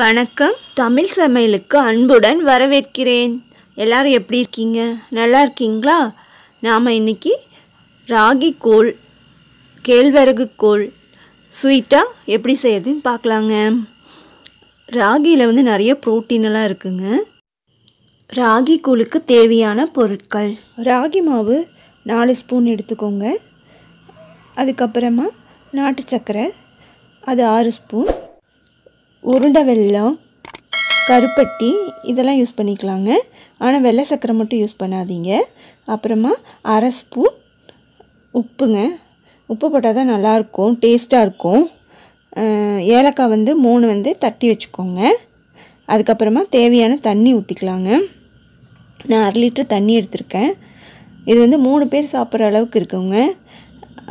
வணக்கம் தமிழ் சமையலுக்கு அன்புடன் வரவேற்கிறேன் எல்லோரும் எப்படி இருக்கீங்க நல்லா இருக்கீங்களா நாம் இன்றைக்கி ராகி கோல் கேழ்வரகு கோல் ஸ்வீட்டாக எப்படி செய்கிறதுன்னு பார்க்கலாங்க ராகியில் வந்து நிறைய ப்ரோட்டீனெல்லாம் இருக்குங்க ராகி கூழுக்கு தேவையான பொருட்கள் ராகி மாவு நாலு ஸ்பூன் எடுத்துக்கோங்க அதுக்கப்புறமா நாட்டு சர்க்கரை அது ஆறு ஸ்பூன் உருண்டை வெள்ளம் கருப்பட்டி இதெல்லாம் யூஸ் பண்ணிக்கலாங்க ஆனால் வெள்ளை சர்க்கரை மட்டும் யூஸ் பண்ணாதீங்க அப்புறமா அரை ஸ்பூன் உப்புங்க உப்பு போட்டால் தான் நல்லாயிருக்கும் டேஸ்ட்டாக இருக்கும் ஏலக்காய் வந்து மூணு வந்து தட்டி வச்சுக்கோங்க அதுக்கப்புறமா தேவையான தண்ணி ஊற்றிக்கலாங்க நான் அரை லிட்டர் தண்ணி எடுத்திருக்கேன் இது வந்து மூணு பேர் சாப்பிட்ற அளவுக்கு இருக்குங்க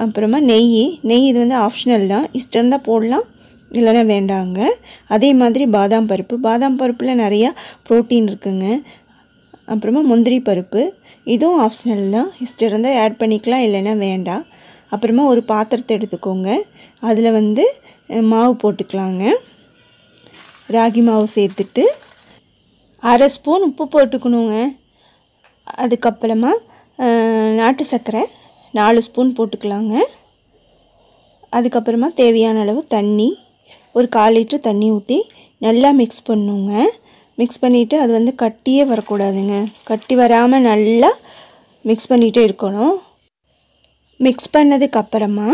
அப்புறமா நெய் நெய் இது வந்து ஆப்ஷனல் தான் இஷ்டம் தான் போடலாம் இல்லைன்னா வேண்டாங்க அதே மாதிரி பாதாம் பருப்பு பாதாம் பருப்பில் நிறையா ப்ரோட்டீன் இருக்குங்க அப்புறமா முந்திரி பருப்பு இதுவும் ஆப்ஷனல் தான் இஷ்டம் இருந்தால் ஆட் பண்ணிக்கலாம் இல்லைன்னா வேண்டாம் அப்புறமா ஒரு பாத்திரத்தை எடுத்துக்கோங்க அதில் வந்து மாவு போட்டுக்கலாங்க ராகி மாவு சேர்த்துட்டு அரை ஸ்பூன் உப்பு போட்டுக்கணுங்க அதுக்கப்புறமா நாட்டு சர்க்கரை நாலு ஸ்பூன் போட்டுக்கலாங்க அதுக்கப்புறமா தேவையான அளவு தண்ணி ஒரு கால் லிட்டரு தண்ணி ஊற்றி நல்லா மிக்ஸ் பண்ணுங்க மிக்ஸ் பண்ணிவிட்டு அது வந்து கட்டியே வரக்கூடாதுங்க கட்டி வராமல் நல்லா மிக்ஸ் பண்ணிகிட்டே இருக்கணும் மிக்ஸ் பண்ணதுக்கப்புறமா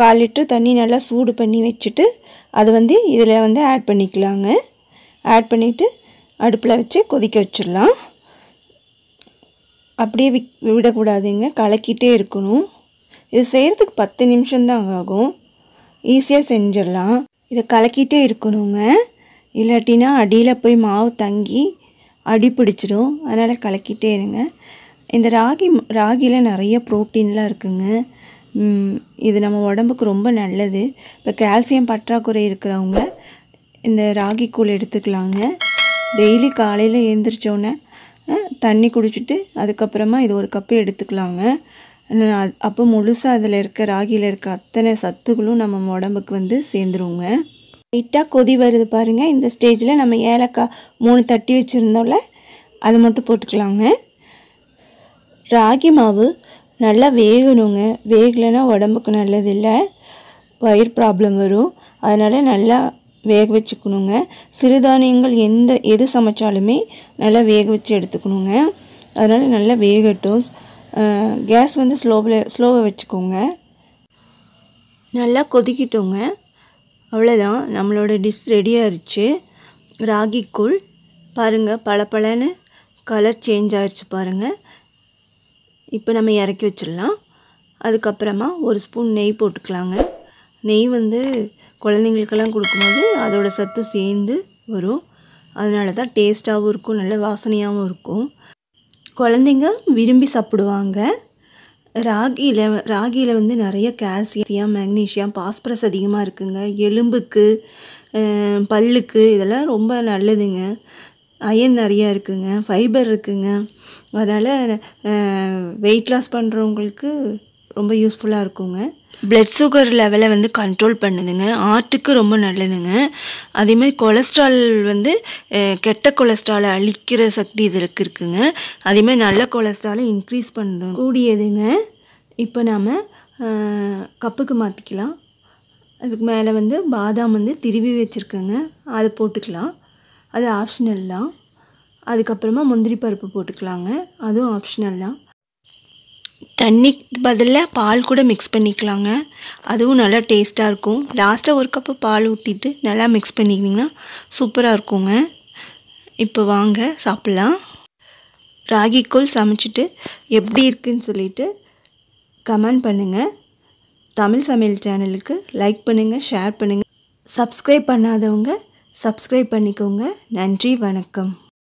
கால் லிட்டரு தண்ணி நல்லா சூடு பண்ணி வச்சுட்டு அது வந்து இதில் வந்து ஆட் பண்ணிக்கலாங்க ஆட் பண்ணிவிட்டு அடுப்பில் வச்சு கொதிக்க வச்சிடலாம் அப்படியே விக் விடக்கூடாதுங்க கலக்கிட்டே இருக்கணும் இது செய்கிறதுக்கு பத்து நிமிஷம்தான் ஆகும் ஈஸியாக செஞ்சிடலாம் இதை கலக்கிட்டே இருக்கணுங்க இல்லாட்டினா அடியில் போய் மாவு தங்கி அடி பிடிச்சிடும் அதனால் கலக்கிட்டே இருங்க இந்த ராகி ராகியில் நிறைய ப்ரோட்டீன்லாம் இருக்குங்க இது நம்ம உடம்புக்கு ரொம்ப நல்லது இப்போ கால்சியம் பற்றாக்குறை இருக்கிறவங்க இந்த ராகி கூழ் எடுத்துக்கலாங்க டெய்லி காலையில் எழுந்திரிச்சோன்னே தண்ணி குடிச்சிட்டு அதுக்கப்புறமா இது ஒரு கப்பு எடுத்துக்கலாங்க அப்போ முழுசாக அதில் இருக்க ராகியில் இருக்க அத்தனை சத்துகளும் நம்ம உடம்புக்கு வந்து சேர்ந்துருவோங்க லைட்டாக கொதி வருது பாருங்கள் இந்த ஸ்டேஜில் நம்ம ஏலக்காய் மூணு தட்டி வச்சுருந்தோம்ல அது மட்டும் போட்டுக்கலாங்க ராகி மாவு நல்லா வேகணுங்க வேகலைன்னா உடம்புக்கு நல்லது இல்லை வயிறு ப்ராப்ளம் வரும் அதனால் நல்லா வேக வச்சுக்கணுங்க சிறுதானியங்கள் எந்த எது சமைச்சாலுமே நல்லா வேக வச்சு எடுத்துக்கணுங்க அதனால் நல்லா வேகட்டும் கேஸ் வந்து ஸ்லோவில் ஸ்லோவை வச்சுக்கோங்க நல்லா கொதிக்கிட்டோங்க அவ்வளோதான் நம்மளோட டிஷ் ரெடி ஆயிடுச்சு ராகிக்குள் பாருங்கள் பளபளன்னு கலர் சேஞ்ச் ஆகிடுச்சு பாருங்கள் இப்போ நம்ம இறக்கி வச்சிடலாம் அதுக்கப்புறமா ஒரு ஸ்பூன் நெய் போட்டுக்கலாங்க நெய் வந்து குழந்தைங்களுக்கெல்லாம் கொடுக்கும்போது அதோடய சத்து சேர்ந்து வரும் அதனால தான் டேஸ்ட்டாகவும் இருக்கும் நல்ல வாசனையாகவும் இருக்கும் குழந்தைங்க விரும்பி சாப்பிடுவாங்க ராகியில் ராகியில் வந்து நிறைய கால்சியம் மேக்னீஷியம் பாஸ்பரஸ் அதிகமாக இருக்குதுங்க எலும்புக்கு பல்லுக்கு இதெல்லாம் ரொம்ப நல்லதுங்க அயன் நிறையா இருக்குதுங்க ஃபைபர் இருக்குதுங்க அதனால் வெயிட் லாஸ் பண்ணுறவங்களுக்கு ரொம்ப யூஸ்ஃபுல்லாக இருக்குங்க பிளட் சுகர் லெவலை வந்து கண்ட்ரோல் பண்ணுதுங்க ஆர்ட்டுக்கு ரொம்ப நல்லதுங்க அதேமாதிரி கொலஸ்ட்ரால் வந்து கெட்ட கொலஸ்ட்ராலை அழிக்கிற சக்தி இதற்கு இருக்குதுங்க அதேமாதிரி நல்ல கொலஸ்ட்ராலை இன்க்ரீஸ் பண்ணுறோம் கூடியதுங்க இப்போ நாம் கப்புக்கு மாற்றிக்கலாம் அதுக்கு மேலே வந்து பாதாம் வந்து திருவி வச்சுருக்கேங்க அதை போட்டுக்கலாம் அது ஆப்ஷனல் தான் அதுக்கப்புறமா முந்திரி பருப்பு போட்டுக்கலாங்க அதுவும் ஆப்ஷனல் தான் தண்ணிக்கு பதிலாக பால் கூட மிக்ஸ் பண்ணிக்கலாங்க அதுவும் நல்லா டேஸ்ட்டாக இருக்கும் லாஸ்ட்டாக ஒரு கப்பு பால் ஊற்றிட்டு நல்லா மிக்ஸ் பண்ணிக்கிங்கன்னா சூப்பராக இருக்குங்க இப்போ வாங்க சாப்பிட்லாம் ராகிக்கோல் சமைச்சிட்டு எப்படி இருக்குன்னு சொல்லிட்டு கமெண்ட் பண்ணுங்கள் தமிழ் சமையல் சேனலுக்கு லைக் பண்ணுங்கள் ஷேர் பண்ணுங்கள் சப்ஸ்கிரைப் பண்ணாதவங்க சப்ஸ்கிரைப் பண்ணிக்கோங்க நன்றி வணக்கம்